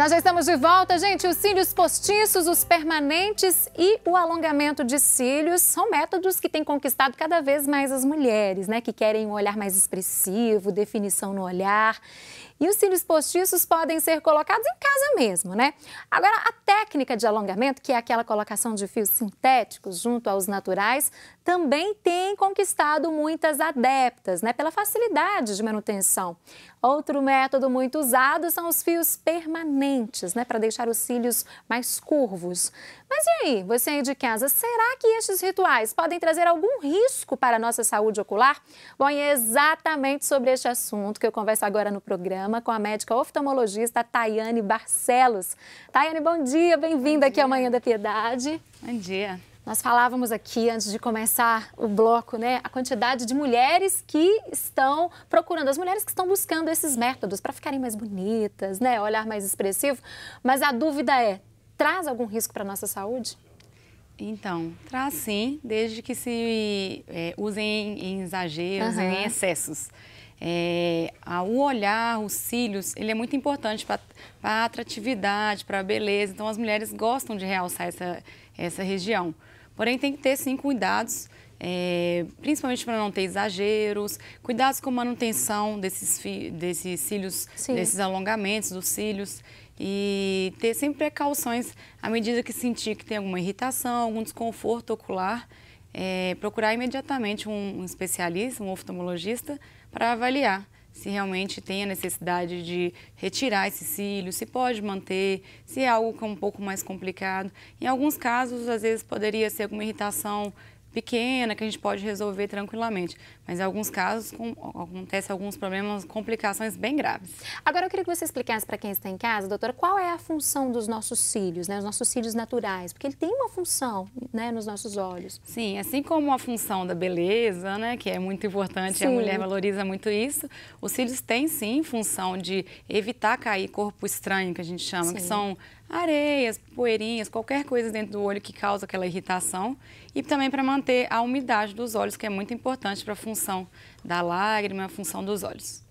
Nós já estamos de volta, gente. Os cílios postiços, os permanentes e o alongamento de cílios são métodos que têm conquistado cada vez mais as mulheres, né? Que querem um olhar mais expressivo, definição no olhar. E os cílios postiços podem ser colocados em casa mesmo, né? Agora, a técnica de alongamento, que é aquela colocação de fios sintéticos junto aos naturais, também tem conquistado muitas adeptas, né? Pela facilidade de manutenção. Outro método muito usado são os fios permanentes, né, para deixar os cílios mais curvos. Mas e aí, você aí de casa, será que estes rituais podem trazer algum risco para a nossa saúde ocular? Bom, é exatamente sobre este assunto que eu converso agora no programa com a médica oftalmologista Tayane Barcelos. Tayane, bom dia, bem-vinda aqui ao Manhã da Piedade. Bom dia. Nós falávamos aqui antes de começar o bloco, né, a quantidade de mulheres que estão procurando, as mulheres que estão buscando esses métodos para ficarem mais bonitas, né, olhar mais expressivo. Mas a dúvida é, traz algum risco para a nossa saúde? Então, traz sim, desde que se é, usem em exageros, uhum. em excessos. É, o olhar, os cílios, ele é muito importante para a atratividade, para a beleza. Então, as mulheres gostam de realçar essa, essa região. Porém, tem que ter sim cuidados, é, principalmente para não ter exageros, cuidados com manutenção desses, desses cílios, sim. desses alongamentos dos cílios e ter sempre precauções à medida que sentir que tem alguma irritação, algum desconforto ocular, é, procurar imediatamente um, um especialista, um oftalmologista, para avaliar se realmente tem a necessidade de retirar esse cílio, se pode manter, se é algo que é um pouco mais complicado. Em alguns casos, às vezes poderia ser alguma irritação pequena que a gente pode resolver tranquilamente. Mas em alguns casos com, acontece alguns problemas, complicações bem graves. Agora eu queria que você explicasse para quem está em casa, doutora, qual é a função dos nossos cílios, né? Os nossos cílios naturais, porque ele tem uma função, né, nos nossos olhos. Sim, assim como a função da beleza, né, que é muito importante, sim. a mulher valoriza muito isso. Os cílios têm sim função de evitar cair corpo estranho, que a gente chama, sim. que são areias, poeirinhas, qualquer coisa dentro do olho que causa aquela irritação e também para manter a umidade dos olhos, que é muito importante para a função da lágrima, a função dos olhos.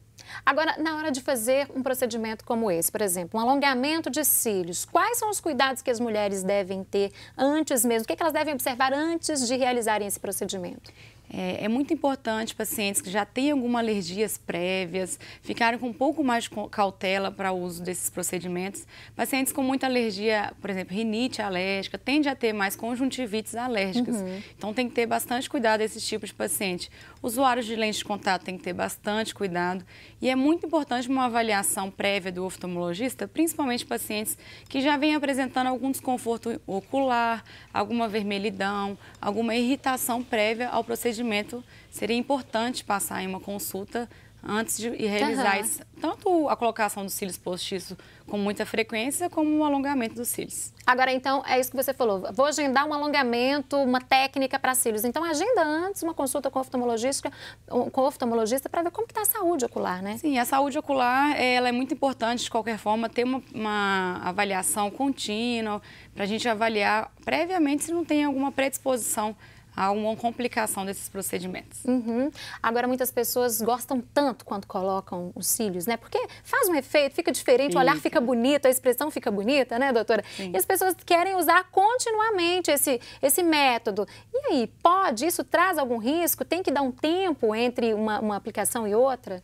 Agora, na hora de fazer um procedimento como esse, por exemplo, um alongamento de cílios, quais são os cuidados que as mulheres devem ter antes mesmo? O que, é elas devem observar antes de realizarem esse procedimento? É, é, muito importante pacientes que já têm alguma alergias prévias ficarem com um pouco mais de cautela para o uso desses procedimentos. Pacientes com muita alergia, por exemplo, rinite alérgica, tende a ter mais conjuntivites alérgicas. Uhum. Então tem que ter bastante cuidado esse tipo de paciente. Usuários de lentes de contato têm que ter bastante cuidado e é muito importante uma avaliação prévia do oftalmologista, principalmente pacientes que já vêm apresentando algum desconforto ocular, alguma vermelhidão, alguma irritação prévia ao procedimento. Seria importante passar em uma consulta antes de realizar uhum. isso, tanto a colocação dos cílios postiços com muita frequência, como o alongamento dos cílios. Agora, então, é isso que você falou. Vou agendar um alongamento, uma técnica para cílios. Então, agenda antes uma consulta com oftalmologista, com oftalmologista para ver como está a saúde ocular, né? Sim, a saúde ocular ela é muito importante, de qualquer forma, ter uma, uma avaliação contínua, para a gente avaliar previamente se não tem alguma predisposição há uma complicação desses procedimentos. Uhum. Agora, muitas pessoas gostam tanto quando colocam os cílios, né? Porque faz um efeito, fica diferente, Sim. o olhar fica bonito, a expressão fica bonita, né, doutora? Sim. E as pessoas querem usar continuamente esse, esse método. E aí, pode? Isso traz algum risco? Tem que dar um tempo entre uma, uma aplicação e outra?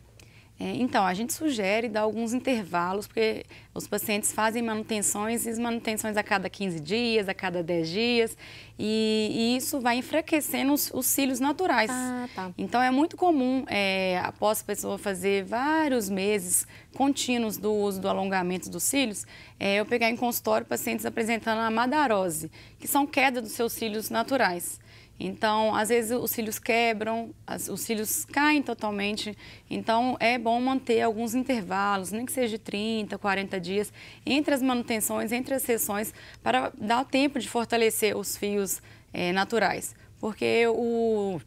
É, então, a gente sugere dar alguns intervalos, porque os pacientes fazem manutenções e as manutenções a cada 15 dias, a cada 10 dias, e, e isso vai enfraquecendo os, os cílios naturais. Ah, tá. Então, é muito comum, é, após a pessoa fazer vários meses contínuos do uso do alongamento dos cílios, é, eu pegar em consultório pacientes apresentando a madarose, que são queda dos seus cílios naturais. Então, às vezes os cílios quebram, as, os cílios caem totalmente. Então, é bom manter alguns intervalos, nem que seja de 30, 40 dias, entre as manutenções, entre as sessões, para dar tempo de fortalecer os fios é, naturais. Porque o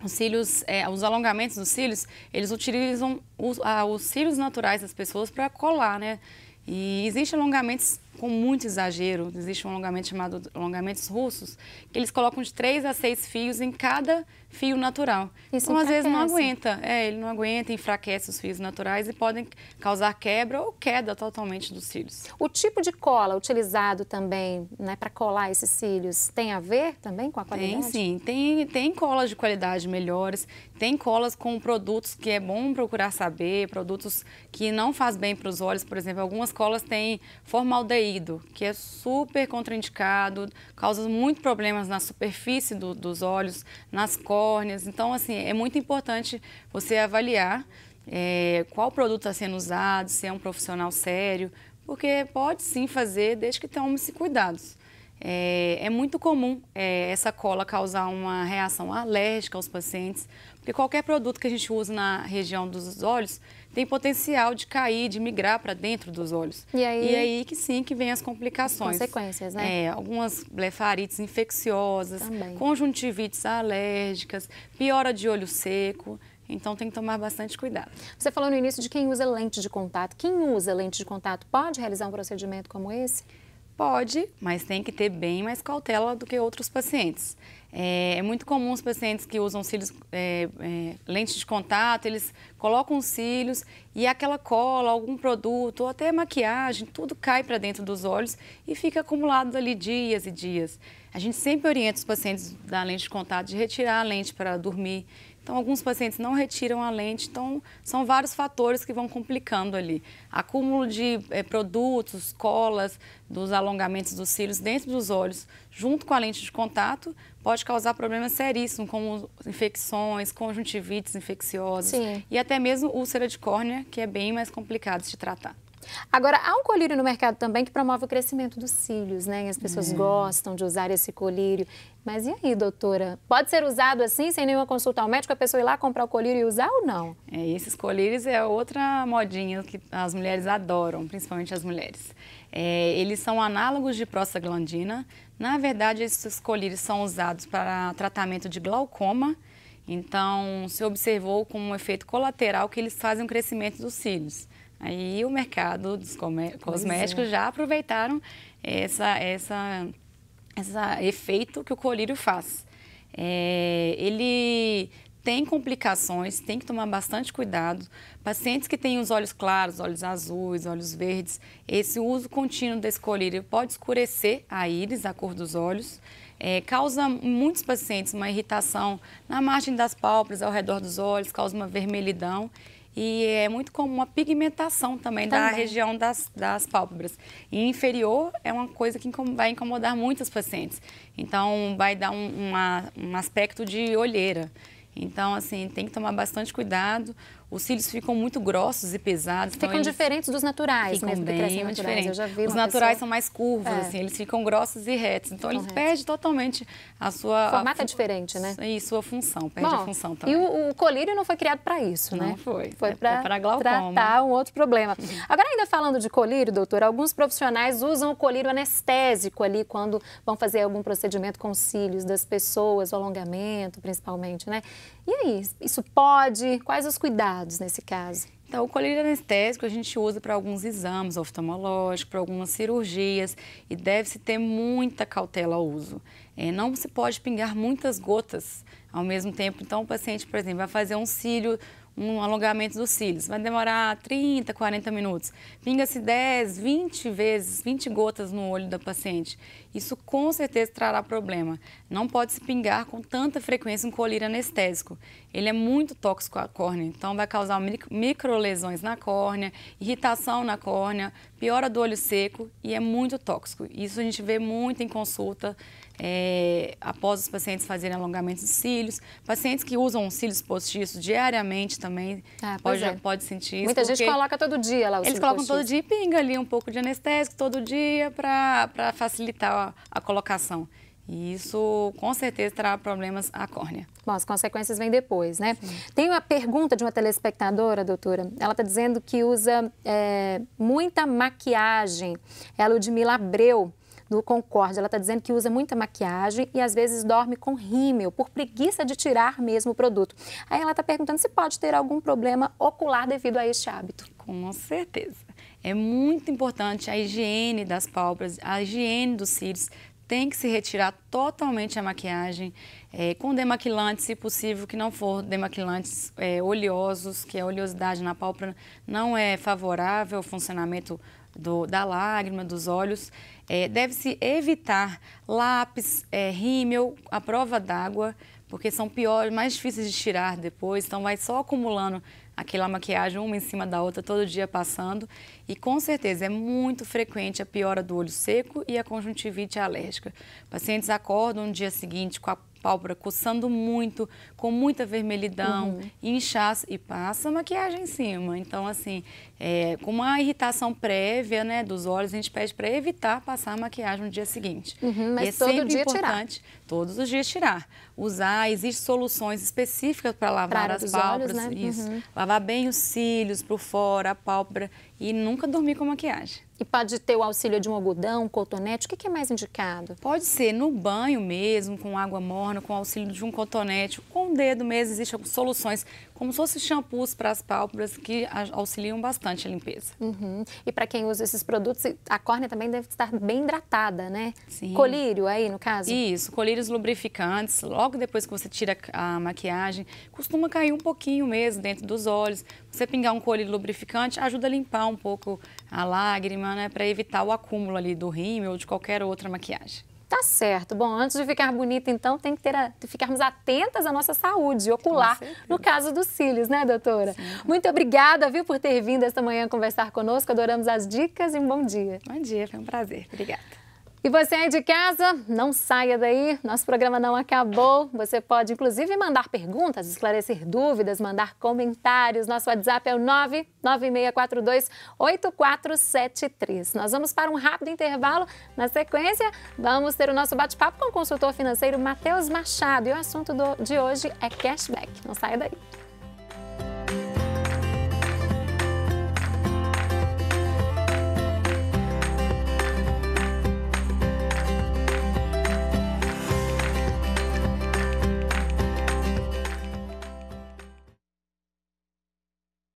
os cílios, é, os alongamentos dos cílios, eles utilizam os, ah, os cílios naturais das pessoas para colar, né? E existem alongamentos com muito exagero. Existe um alongamento chamado alongamentos russos, que eles colocam de três a seis fios em cada fio natural. Isso então, às vezes não aguenta. É, ele não aguenta, enfraquece os fios naturais e podem causar quebra ou queda totalmente dos cílios. O tipo de cola utilizado também né, para colar esses cílios tem a ver também com a qualidade? Tem sim, tem, tem colas de qualidade melhores, tem colas com produtos que é bom procurar saber, produtos que não faz bem para os olhos, por exemplo, algumas colas têm formaldeído que é super contraindicado, causa muitos problemas na superfície do, dos olhos, nas córneas. Então, assim, é muito importante você avaliar é, qual produto está sendo usado, se é um profissional sério, porque pode sim fazer, desde que tome-se cuidados. É, é muito comum é, essa cola causar uma reação alérgica aos pacientes, porque qualquer produto que a gente usa na região dos olhos tem potencial de cair, de migrar para dentro dos olhos. E aí... e aí que sim que vem as complicações. Consequências, né? É, algumas blefarites infecciosas, Também. conjuntivites alérgicas, piora de olho seco. Então tem que tomar bastante cuidado. Você falou no início de quem usa lente de contato. Quem usa lente de contato pode realizar um procedimento como esse? Pode, mas tem que ter bem mais cautela do que outros pacientes. É, é muito comum os pacientes que usam cílios, é, é, lente de contato, eles colocam os cílios e aquela cola, algum produto ou até maquiagem, tudo cai para dentro dos olhos e fica acumulado ali dias e dias. A gente sempre orienta os pacientes da lente de contato de retirar a lente para dormir então, alguns pacientes não retiram a lente, então são vários fatores que vão complicando ali. Acúmulo de é, produtos, colas, dos alongamentos dos cílios dentro dos olhos, junto com a lente de contato, pode causar problemas seríssimos, como infecções, conjuntivites infecciosas Sim. e até mesmo úlcera de córnea, que é bem mais complicado de tratar. Agora, há um colírio no mercado também que promove o crescimento dos cílios, né? E as pessoas é. gostam de usar esse colírio. Mas e aí, doutora? Pode ser usado assim, sem nenhuma consulta ao médico, a pessoa ir lá comprar o colírio e usar ou não? É, esses colírios é outra modinha que as mulheres adoram, principalmente as mulheres. É, eles são análogos de prostaglandina. Na verdade, esses colírios são usados para tratamento de glaucoma. Então, se observou com um efeito colateral que eles fazem o crescimento dos cílios. Aí o mercado dos é. cosméticos é. já aproveitaram essa, essa, esse efeito que o colírio faz. É, ele tem complicações, tem que tomar bastante cuidado. Pacientes que têm os olhos claros, olhos azuis, olhos verdes, esse uso contínuo desse colírio pode escurecer a íris, a cor dos olhos. É, causa em muitos pacientes uma irritação na margem das pálpebras, ao redor dos olhos, causa uma vermelhidão e é muito comum a pigmentação também, também. da região das, das pálpebras. E inferior é uma coisa que vai incomodar muitos pacientes. Então, vai dar um, uma, um aspecto de olheira. Então, assim, tem que tomar bastante cuidado os cílios ficam muito grossos e pesados. Então ficam então diferentes dos naturais, ficam mesmo bem, que Diferente. Eu já vi os naturais pessoa... são mais curvos, é. assim, eles ficam grossos e retos. Então, ele perde totalmente a sua... O formato a... é diferente, né? E sua função, perde Bom, a função também. E o, o colírio não foi criado para isso, né? Não foi. Foi é, para é tratar um outro problema. Agora, ainda falando de colírio, doutor, alguns profissionais usam o colírio anestésico ali quando vão fazer algum procedimento com os cílios das pessoas, o alongamento, principalmente, né? E aí, isso pode? Quais os cuidados? nesse caso? Então, o colírio anestésico a gente usa para alguns exames oftalmológicos, para algumas cirurgias e deve-se ter muita cautela ao uso. É, não se pode pingar muitas gotas ao mesmo tempo. Então, o paciente, por exemplo, vai fazer um cílio, um alongamento dos cílios. Vai demorar 30, 40 minutos. Pinga-se 10, 20 vezes, 20 gotas no olho da paciente. Isso com certeza trará problema. Não pode se pingar com tanta frequência um colírio anestésico. Ele é muito tóxico à córnea, então vai causar microlesões na córnea, irritação na córnea, piora do olho seco e é muito tóxico. Isso a gente vê muito em consulta é, após os pacientes fazerem alongamento de cílios. Pacientes que usam cílios postiços diariamente também ah, pode, é. pode sentir isso. Muita gente coloca todo dia lá cílios Eles colocam postiço. todo dia e pinga ali um pouco de anestésico todo dia para facilitar a, a colocação. E isso com certeza terá problemas à córnea. Bom, as consequências vêm depois, né? Sim. Tem uma pergunta de uma telespectadora, doutora. Ela está dizendo que usa é, muita maquiagem. É a Ludmila Abreu no concorde Ela está dizendo que usa muita maquiagem e às vezes dorme com rímel, por preguiça de tirar mesmo o produto. Aí ela está perguntando se pode ter algum problema ocular devido a este hábito. Com certeza. É muito importante a higiene das pálpebras, a higiene dos cílios. Tem que se retirar totalmente a maquiagem, é, com demaquilante, se possível, que não for demaquilantes é, oleosos, que a oleosidade na pálpebra não é favorável ao funcionamento do, da lágrima, dos olhos. É, Deve-se evitar lápis, é, rímel, a prova d'água, porque são piores, mais difíceis de tirar depois, então vai só acumulando aquela maquiagem uma em cima da outra, todo dia passando. E com certeza é muito frequente a piora do olho seco e a conjuntivite alérgica. Pacientes acordam no dia seguinte com a pálpebra coçando muito, com muita vermelhidão, uhum. inchaço e passa maquiagem em cima. Então, assim, é, com uma irritação prévia né, dos olhos, a gente pede para evitar passar maquiagem no dia seguinte. Uhum, mas e é todo sempre dia importante, tirar. todos os dias tirar. Usar, existem soluções específicas para lavar as pálpebras. Olhos, né? Isso. Uhum. Lavar bem os cílios por fora, a pálpebra e nunca dormir com maquiagem. E pode ter o auxílio de um algodão, um cotonete, o que, que é mais indicado? Pode ser no banho mesmo, com água morna, com auxílio de um cotonete, com o dedo mesmo, existem soluções como se fossem shampoos para as pálpebras que auxiliam bastante a limpeza. Uhum. E para quem usa esses produtos, a córnea também deve estar bem hidratada, né? Sim. Colírio aí, no caso? Isso, colírios lubrificantes, logo depois que você tira a maquiagem, costuma cair um pouquinho mesmo dentro dos olhos. Você pingar um colírio lubrificante ajuda a limpar um pouco a lágrima, né? Para evitar o acúmulo ali do rímel ou de qualquer outra maquiagem. Tá certo. Bom, antes de ficar bonita, então, tem que ter a, ficarmos atentas à nossa saúde ocular, no caso dos cílios, né, doutora? Sim. Muito obrigada, viu, por ter vindo esta manhã conversar conosco. Adoramos as dicas e um bom dia. Bom dia, foi um prazer. Obrigada. E você aí de casa, não saia daí, nosso programa não acabou. Você pode, inclusive, mandar perguntas, esclarecer dúvidas, mandar comentários. Nosso WhatsApp é o 996428473. Nós vamos para um rápido intervalo. Na sequência, vamos ter o nosso bate-papo com o consultor financeiro Matheus Machado. E o assunto do, de hoje é cashback. Não saia daí.